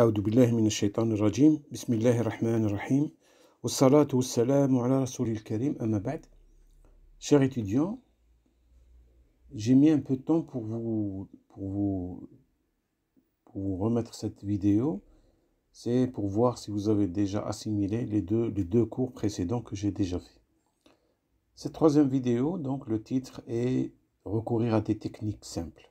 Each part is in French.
أعوذ بالله من الشيطان الرجيم بسم الله الرحمن الرحيم والصلاة ala على kareem, الكريم Chers étudiants, j'ai mis un peu de temps pour vous, pour vous, pour vous remettre cette vidéo. C'est pour voir si vous avez déjà assimilé les deux, les deux cours précédents que j'ai déjà fait. Cette troisième vidéo, donc le titre est Recourir à des techniques simples.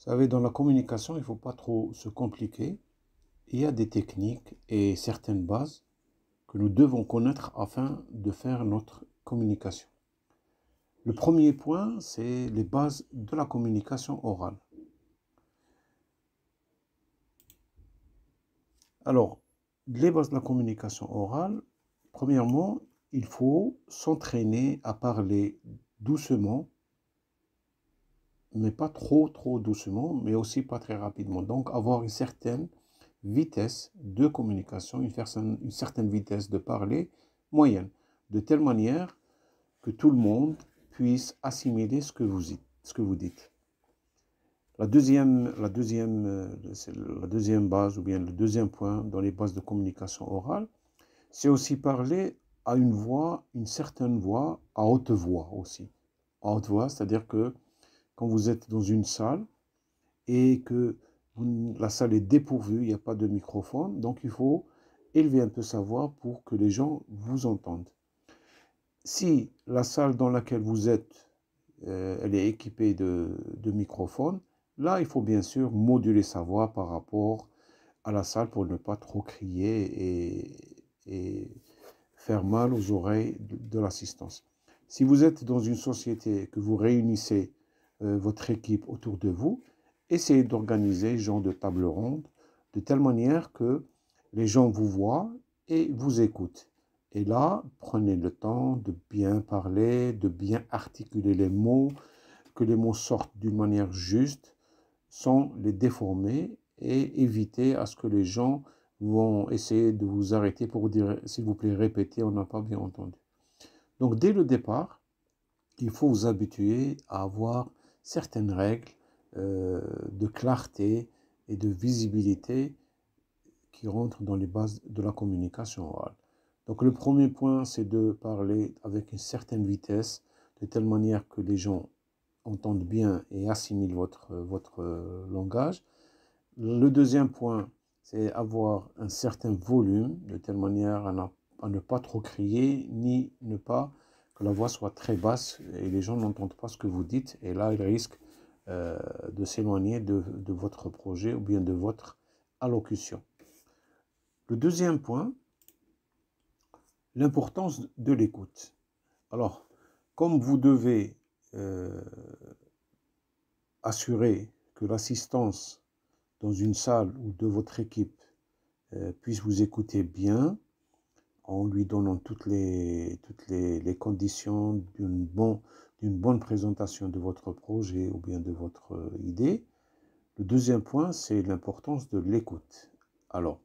Vous savez, dans la communication, il ne faut pas trop se compliquer. Il y a des techniques et certaines bases que nous devons connaître afin de faire notre communication. Le premier point, c'est les bases de la communication orale. Alors, les bases de la communication orale, premièrement, il faut s'entraîner à parler doucement mais pas trop, trop doucement, mais aussi pas très rapidement. Donc, avoir une certaine vitesse de communication, une, une certaine vitesse de parler moyenne, de telle manière que tout le monde puisse assimiler ce que vous dites. Ce que vous dites. La deuxième, la, deuxième, euh, la deuxième base, ou bien le deuxième point dans les bases de communication orale, c'est aussi parler à une voix, une certaine voix, à haute voix aussi. À haute voix, c'est-à-dire que quand vous êtes dans une salle et que la salle est dépourvue, il n'y a pas de microphone, donc il faut élever un peu sa voix pour que les gens vous entendent. Si la salle dans laquelle vous êtes, euh, elle est équipée de, microphones, là, il faut bien sûr moduler sa voix par rapport à la salle pour ne pas trop crier et, faire mal aux oreilles de l'assistance. Si vous êtes dans une société que vous réunissez euh, votre équipe autour de vous. Essayez d'organiser genre de table ronde de telle manière que les gens vous voient et vous écoutent. Et là, prenez le temps de bien parler, de bien articuler les mots, que les mots sortent d'une manière juste, sans les déformer et éviter à ce que les gens vont essayer de vous arrêter pour vous dire s'il vous plaît répétez, on n'a pas bien entendu. Donc dès le départ, il faut vous habituer à avoir certaines règles euh, de clarté et de visibilité qui rentrent dans les bases de la communication orale. Donc le premier point, c'est de parler avec une certaine vitesse, de telle manière que les gens entendent bien et assimilent votre, votre euh, langage. Le deuxième point, c'est avoir un certain volume, de telle manière à, ne pas trop crier, ni ne pas la voix soit très basse et les gens n'entendent pas ce que vous dites. Et là, ils risquent euh, de s'éloigner de, votre projet ou bien de votre allocution. Le deuxième point, l'importance de l'écoute. Alors, comme vous devez euh, assurer que l'assistance dans une salle ou de votre équipe euh, puisse vous écouter bien, en lui donnant toutes les, toutes les, conditions d'une bonne présentation de votre projet ou bien de votre euh, idée. Le deuxième point, c'est l'importance de l'écoute. Alors,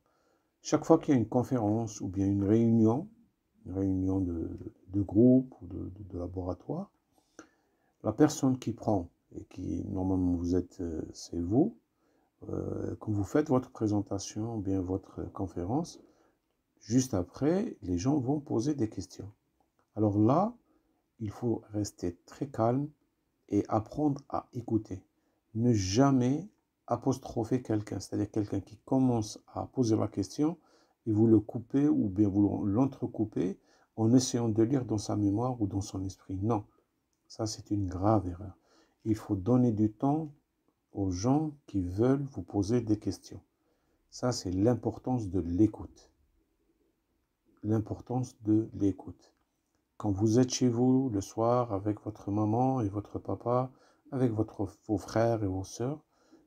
chaque fois qu'il y a une conférence ou bien une réunion, une réunion de, de groupe ou de, de, laboratoire, la personne qui prend, et qui normalement vous êtes, euh, c'est vous, euh, quand vous faites votre présentation ou bien votre conférence, Juste après, les gens vont poser des questions. Alors là, il faut rester très calme et apprendre à écouter. Ne jamais apostropher quelqu'un, c'est-à-dire quelqu'un qui commence à poser la question et vous le coupez ou bien vous l'entrecoupez en essayant de lire dans sa mémoire ou dans son esprit. Non, ça c'est une grave erreur. Il faut donner du temps aux gens qui veulent vous poser des questions. Ça c'est l'importance de l'écoute l'importance de l'écoute. Quand vous êtes chez vous le soir avec votre maman et votre papa, avec votre, vos frères et vos soeurs,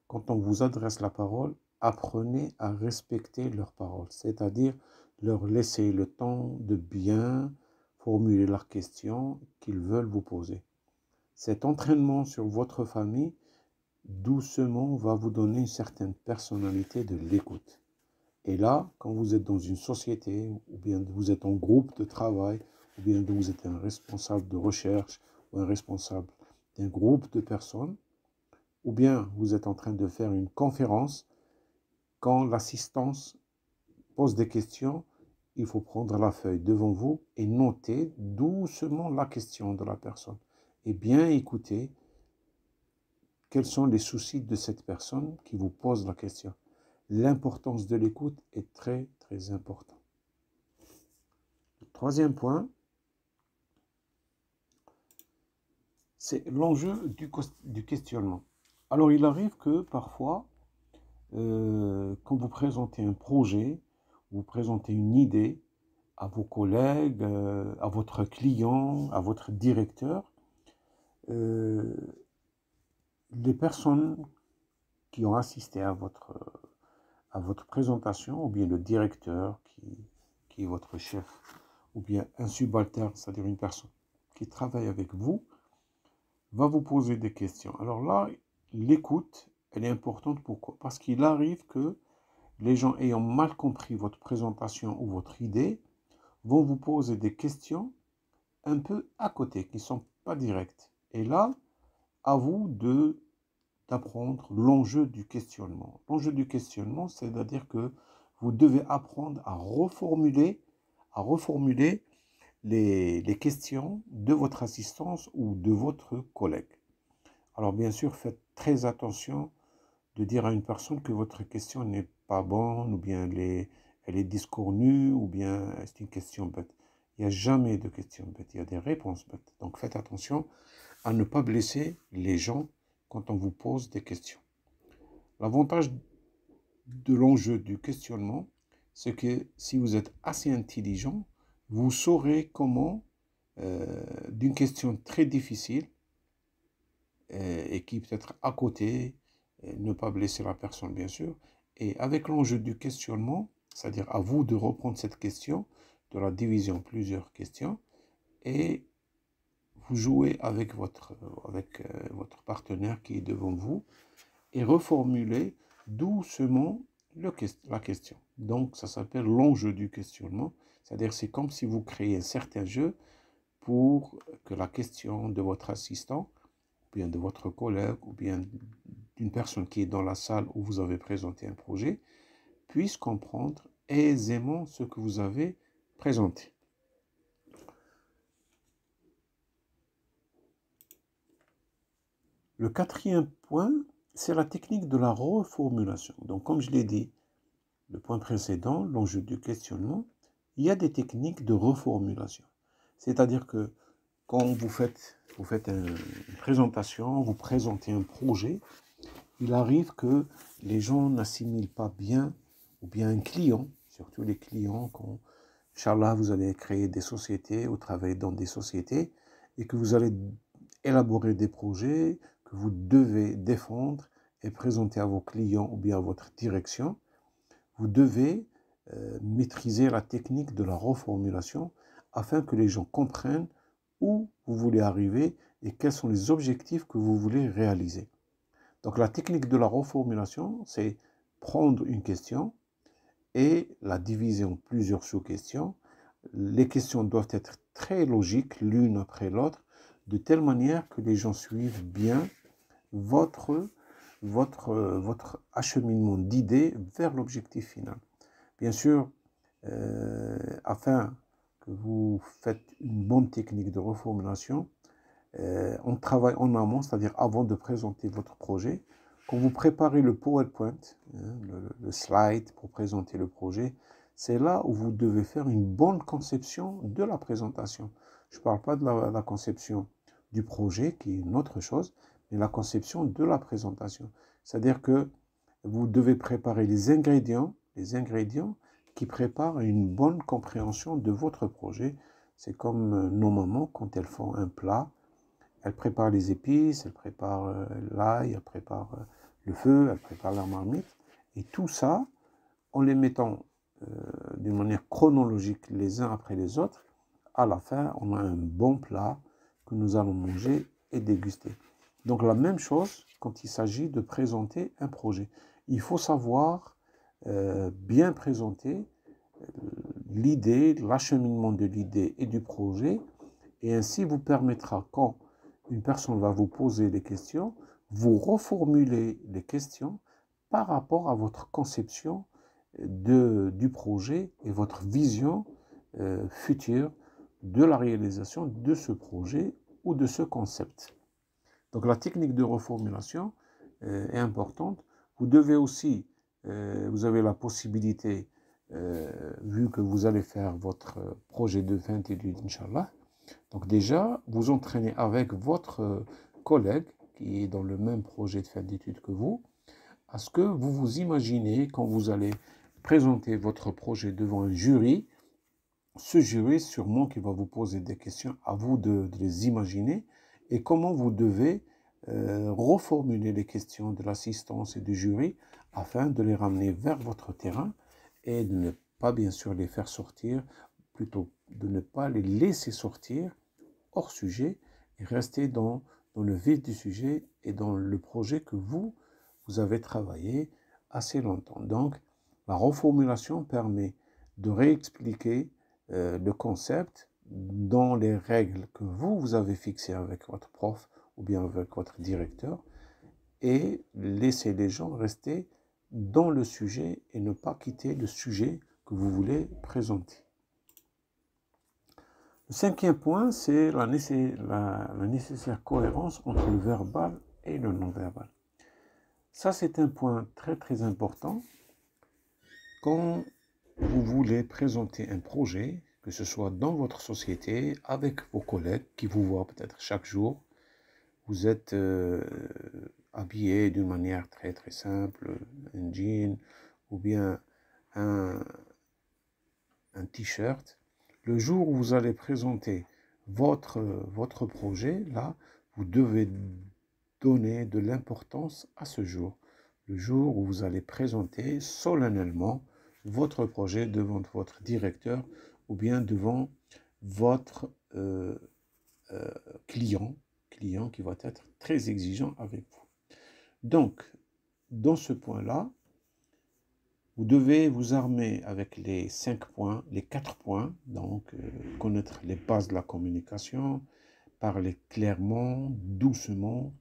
quand on vous adresse la parole, apprenez à respecter leurs paroles, c'est-à-dire leur laisser le temps de bien formuler leurs questions qu'ils veulent vous poser. Cet entraînement sur votre famille, doucement, va vous donner une certaine personnalité de l'écoute. Et là, quand vous êtes dans une société, ou bien vous êtes en groupe de travail, ou bien vous êtes un responsable de recherche, ou un responsable d'un groupe de personnes, ou bien vous êtes en train de faire une conférence, quand l'assistance pose des questions, il faut prendre la feuille devant vous et noter doucement la question de la personne. Et bien écouter quels sont les soucis de cette personne qui vous pose la question l'importance de l'écoute est très très importante. Troisième point, c'est l'enjeu du, questionnement. Alors il arrive que parfois, euh, quand vous présentez un projet, vous présentez une idée à vos collègues, euh, à votre client, à votre directeur, euh, les personnes qui ont assisté à votre à votre présentation, ou bien le directeur qui, qui est votre chef, ou bien un subalterne, c'est-à-dire une personne qui travaille avec vous, va vous poser des questions. Alors là, l'écoute, elle est importante. Pourquoi Parce qu'il arrive que les gens ayant mal compris votre présentation ou votre idée vont vous poser des questions un peu à côté, qui ne sont pas directes. Et là, à vous de d'apprendre l'enjeu du questionnement. L'enjeu du questionnement, c'est-à-dire que vous devez apprendre à reformuler, à reformuler les, questions de votre assistance ou de votre collègue. Alors bien sûr, faites très attention de dire à une personne que votre question n'est pas bonne ou bien elle est, elle ou bien c'est une question bête. Il n'y a jamais de questions bêtes, il y a des réponses bêtes. Donc faites attention à ne pas blesser les gens quand on vous pose des questions. L'avantage de l'enjeu du questionnement, c'est que si vous êtes assez intelligent, vous saurez comment, euh, d'une question très difficile, euh, et qui peut être à côté, euh, ne pas blesser la personne bien sûr, et avec l'enjeu du questionnement, c'est-à-dire à vous de reprendre cette question, de la division en plusieurs questions, et vous jouez avec votre, avec, euh, votre partenaire qui est devant vous et reformulez doucement le, la question. Donc ça s'appelle l'enjeu du questionnement, c'est-à-dire c'est comme si vous créez un certain jeu pour que la question de votre assistant, ou bien de votre collègue, ou bien d'une personne qui est dans la salle où vous avez présenté un projet, puisse comprendre aisément ce que vous avez présenté. Le quatrième point, c'est la technique de la reformulation. Donc, comme je l'ai dit, le point précédent, l'enjeu du questionnement, il y a des techniques de reformulation. C'est-à-dire que quand vous faites, vous faites une présentation, vous présentez un projet, il arrive que les gens n'assimilent pas bien, ou bien un client, surtout les clients, quand, Inch'Allah, vous allez créer des sociétés ou travailler dans des sociétés, et que vous allez élaborer des projets, que vous devez défendre et présenter à vos clients ou bien à votre direction, vous devez euh, maîtriser la technique de la reformulation afin que les gens comprennent où vous voulez arriver et quels sont les objectifs que vous voulez réaliser. Donc la technique de la reformulation, c'est prendre une question et la diviser en plusieurs sous-questions. Les questions doivent être très logiques l'une après l'autre, de telle manière que les gens suivent bien votre, votre, votre acheminement d'idées vers l'objectif final. Bien sûr, euh, afin que vous faites une bonne technique de reformulation, euh, on travaille en amont, c'est-à-dire avant de présenter votre projet. Quand vous préparez le PowerPoint, hein, le, slide pour présenter le projet, c'est là où vous devez faire une bonne conception de la présentation. Je ne parle pas de la, la, conception du projet, qui est une autre chose, et la conception de la présentation. C'est-à-dire que vous devez préparer les ingrédients, les ingrédients qui préparent une bonne compréhension de votre projet. C'est comme euh, nos mamans quand elles font un plat, elles préparent les épices, elles préparent euh, l'ail, elles préparent euh, le feu, elles préparent la marmite. Et tout ça, en les mettant d'une manière chronologique les uns après les autres, à la fin, on a un bon plat que nous allons manger et déguster. Donc la même chose quand il s'agit de présenter un projet. Il faut savoir euh, bien présenter euh, l'idée, l'acheminement de l'idée et du projet, et ainsi vous permettra quand une personne va vous poser des questions, vous reformuler les questions par rapport à votre conception euh, de, du projet et votre vision future de la réalisation de ce projet ou de ce concept. Donc la technique de reformulation euh, est importante. Vous devez aussi, euh, vous avez la possibilité, euh, vu que vous allez faire votre projet de fin d'études, Inch'Allah, donc déjà, vous entraînez avec votre collègue qui est dans le même projet de fin d'études que vous, à ce que vous vous imaginez quand vous allez présenter votre projet devant un jury, ce jury sûrement qui va vous poser des questions, à vous de les imaginer, et comment vous devez euh, reformuler les questions de l'assistance et du jury afin de les ramener vers votre terrain et de ne pas bien sûr les faire sortir, plutôt de ne pas les laisser sortir hors sujet et rester dans, dans le vif du sujet et dans le projet que vous, vous avez travaillé assez longtemps. Donc, la reformulation permet de réexpliquer euh, le concept dans les règles que vous, vous avez fixées avec votre prof ou bien avec votre directeur et laisser les gens rester dans le sujet et ne pas quitter le sujet que vous voulez présenter. Le cinquième point, c'est la, nécessaire cohérence entre le verbal et le non-verbal. Ça, c'est un point très très important. Quand vous voulez présenter un projet, que ce soit dans votre société, avec vos collègues qui vous voient peut-être chaque jour. Vous êtes euh, habillé d'une manière très très simple, un jean ou bien un, un t-shirt. Le jour où vous allez présenter votre, votre projet, là, vous devez donner de l'importance à ce jour. Le jour où vous allez présenter solennellement votre projet devant votre directeur ou bien devant votre euh, euh, client, client qui va être très exigeant avec vous. Donc, dans ce point-là, vous devez vous armer avec les cinq points, les quatre points, donc euh, connaître les bases de la communication, parler clairement, doucement.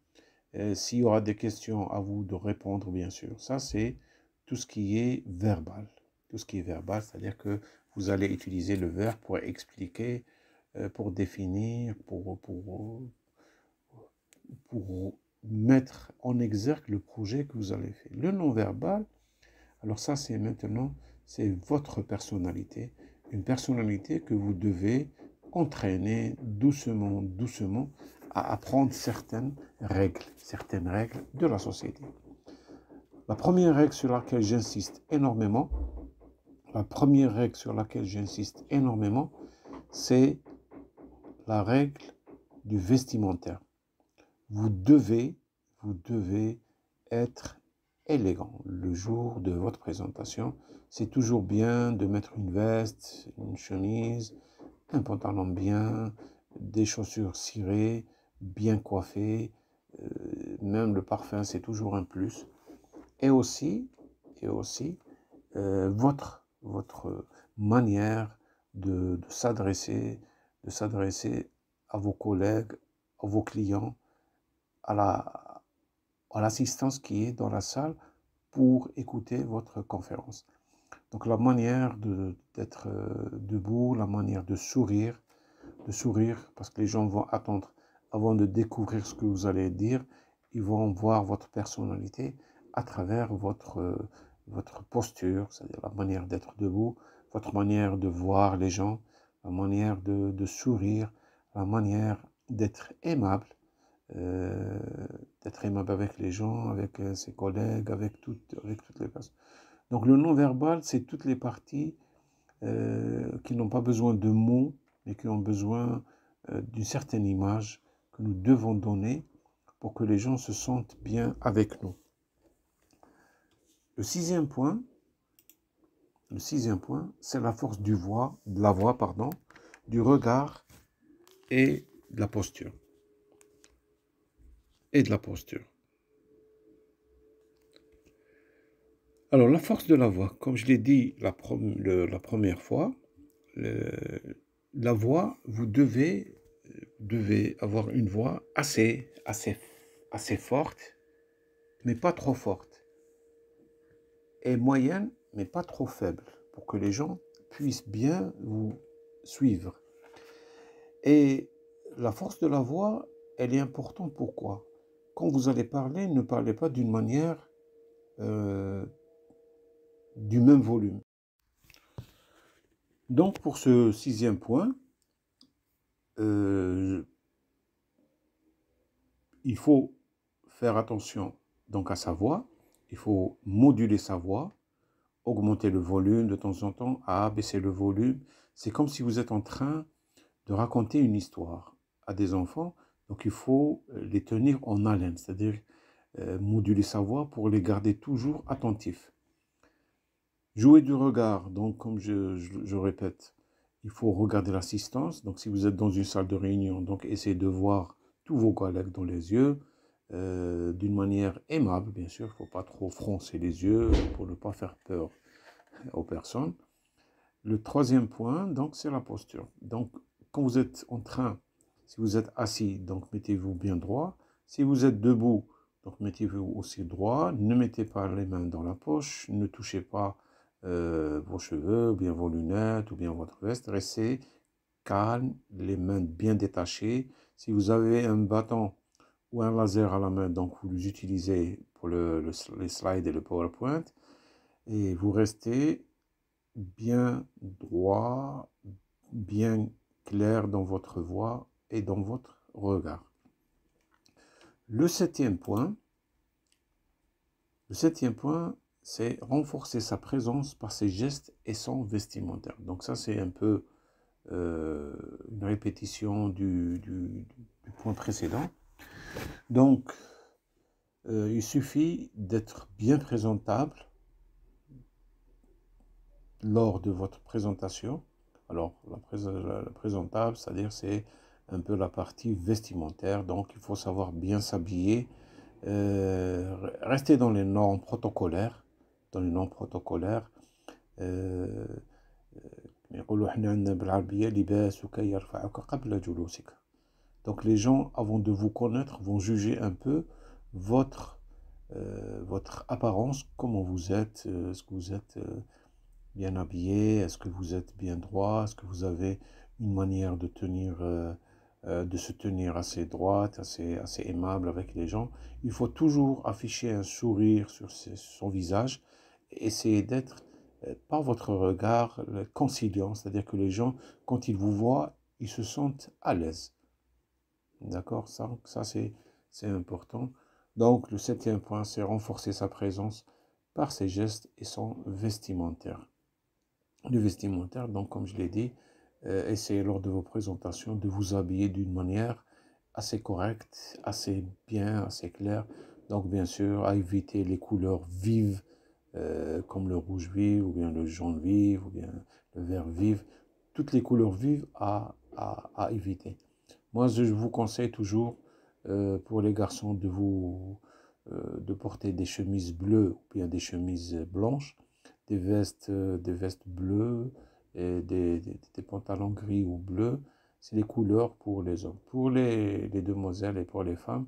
S'il y aura des questions à vous de répondre, bien sûr. Ça, c'est tout ce qui est verbal. Tout ce qui est verbal, c'est-à-dire que vous allez utiliser le verbe pour expliquer, euh, pour définir, pour, pour, pour mettre en exergue le projet que vous allez faire. Le non-verbal, alors ça c'est maintenant, c'est votre personnalité, une personnalité que vous devez entraîner doucement, doucement à apprendre certaines règles, certaines règles de la société. La première règle sur laquelle j'insiste énormément, la première règle sur laquelle j'insiste énormément, c'est la règle du vestimentaire. Vous devez, vous devez être élégant. Le jour de votre présentation, c'est toujours bien de mettre une veste, une chemise, un pantalon bien, des chaussures cirées, bien coiffées, euh, même le parfum, c'est toujours un plus. Et aussi, et aussi, euh, votre votre manière de, s'adresser, de s'adresser à vos collègues, à vos clients, à la, à l'assistance qui est dans la salle pour écouter votre conférence. Donc la manière d'être euh, debout, la manière de sourire, de sourire parce que les gens vont attendre avant de découvrir ce que vous allez dire, ils vont voir votre personnalité à travers votre euh, votre posture, c'est-à-dire la manière d'être debout, votre manière de voir les gens, la manière de, sourire, la manière d'être aimable, euh, d'être aimable avec les gens, avec euh, ses collègues, avec toutes, les personnes. Donc le non-verbal, c'est toutes les parties euh, qui n'ont pas besoin de mots, mais qui ont besoin d'une certaine image que nous devons donner pour que les gens se sentent bien avec nous. Le sixième point, le sixième point, c'est la force du voix, de la voix, pardon, du regard et de la posture. Et de la posture. Alors, la force de la voix, comme je l'ai dit la, la, première fois, la voix, vous devez, avoir une voix assez, assez, assez forte, mais pas trop forte moyenne, mais pas trop faible, pour que les gens puissent bien vous suivre. Et la force de la voix, elle est importante. Pourquoi Quand vous allez parler, ne parlez pas d'une manière euh, du même volume. Donc pour ce sixième point, euh, il faut faire attention donc à sa voix, il faut moduler sa voix, augmenter le volume de temps en temps, à le volume. C'est comme si vous êtes en train de raconter une histoire à des enfants. Donc il faut euh, les tenir en haleine, c'est-à-dire euh, moduler sa voix pour les garder toujours attentifs. Jouer du regard, donc comme je, je répète, il faut regarder l'assistance. Donc si vous êtes dans une salle de réunion, donc essayez de voir tous vos collègues dans les yeux. Euh, d'une manière aimable, bien sûr, il ne faut pas trop froncer les yeux pour ne pas faire peur aux personnes. Le troisième point, donc, c'est la posture. Donc, quand vous êtes en train, si vous êtes assis, donc mettez-vous bien droit. Si vous êtes debout, donc mettez-vous aussi droit. Ne mettez pas les mains dans la poche. Ne touchez pas euh, vos cheveux, ou bien vos lunettes, ou bien votre veste. Restez calme, les mains bien détachées. Si vous avez un bâton, ou un laser à la main, donc vous utilisez pour le, les slides et le PowerPoint, et vous restez bien droit, bien clair dans votre voix et dans votre regard. Le septième point, le septième point, c'est renforcer sa présence par ses gestes et son vestimentaire. Donc ça, c'est un peu euh, une répétition du, du point précédent. Donc, euh, il suffit d'être bien présentable lors de votre présentation. Alors, la, présentable, c'est-à-dire c'est un peu la partie vestimentaire, donc il faut savoir bien s'habiller, euh, rester dans les normes protocolaires, dans les normes protocolaires. Euh, donc les gens, avant de vous connaître, vont juger un peu votre, euh, votre apparence, comment vous êtes, euh, est-ce que vous êtes euh, bien habillé, est-ce que vous êtes bien droit, est-ce que vous avez une manière de tenir, de se tenir assez droite, assez, assez aimable avec les gens. Il faut toujours afficher un sourire sur son visage, et essayer d'être par votre regard conciliant, c'est-à-dire que les gens, quand ils vous voient, ils se sentent à l'aise. D'accord Ça, c'est important. Donc, le septième point, c'est renforcer sa présence par ses gestes et son vestimentaire. Le vestimentaire, donc, comme je l'ai dit, euh, essayez lors de vos présentations de vous habiller d'une manière assez correcte, assez bien, assez claire. Donc, bien sûr, à éviter les couleurs vives euh, comme le rouge vif ou bien le jaune vif ou bien le vert vif. Toutes les couleurs vives à éviter. Moi, je vous conseille toujours euh, pour les garçons de vous euh, de porter des chemises bleues ou bien des chemises blanches, des vestes, euh, des vestes bleues et des, des, pantalons gris ou bleus. C'est les couleurs pour les hommes. Pour les, les demoiselles et pour les femmes,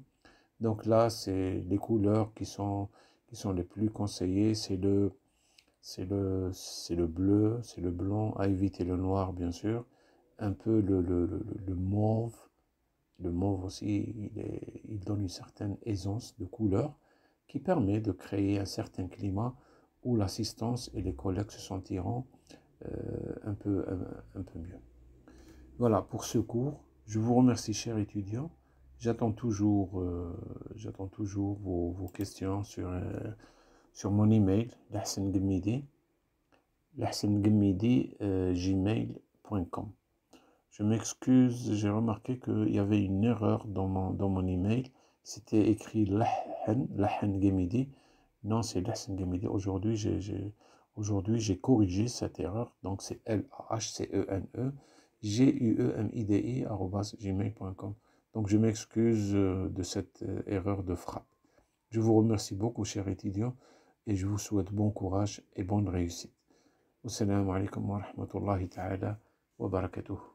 donc là, c'est les couleurs qui sont, qui sont les plus conseillées. C'est le, c'est le, c'est le bleu, c'est le blanc, à éviter le noir, bien sûr. Un peu le, le, le mauve, le mauve aussi, il, donne une certaine aisance de couleur qui permet de créer un certain climat où l'assistance et les collègues se sentiront euh, un, peu, un, peu mieux. Voilà pour ce cours. Je vous remercie, chers étudiants. J'attends toujours, euh, toujours vos, questions sur, euh, sur mon email, la lahsengemmidi, gmail.com. Je m'excuse, j'ai remarqué qu'il y avait une erreur dans mon, dans mon email. C'était écrit Lachen, Lachen Gemidi. Non, c'est Lachen Gemidi. Aujourd'hui, j'ai aujourd'hui, corrigé cette erreur. Donc, c'est L-A-H-C-E-N-E, G-U-E-M-I-D-I, gmail.com. Donc, je m'excuse euh, de cette euh, erreur de frappe. Je vous remercie beaucoup, chers étudiants, et je vous souhaite bon courage et bonne réussite. Wassalamu alaikum wa rahmatullahi ta'ala wa barakatuh.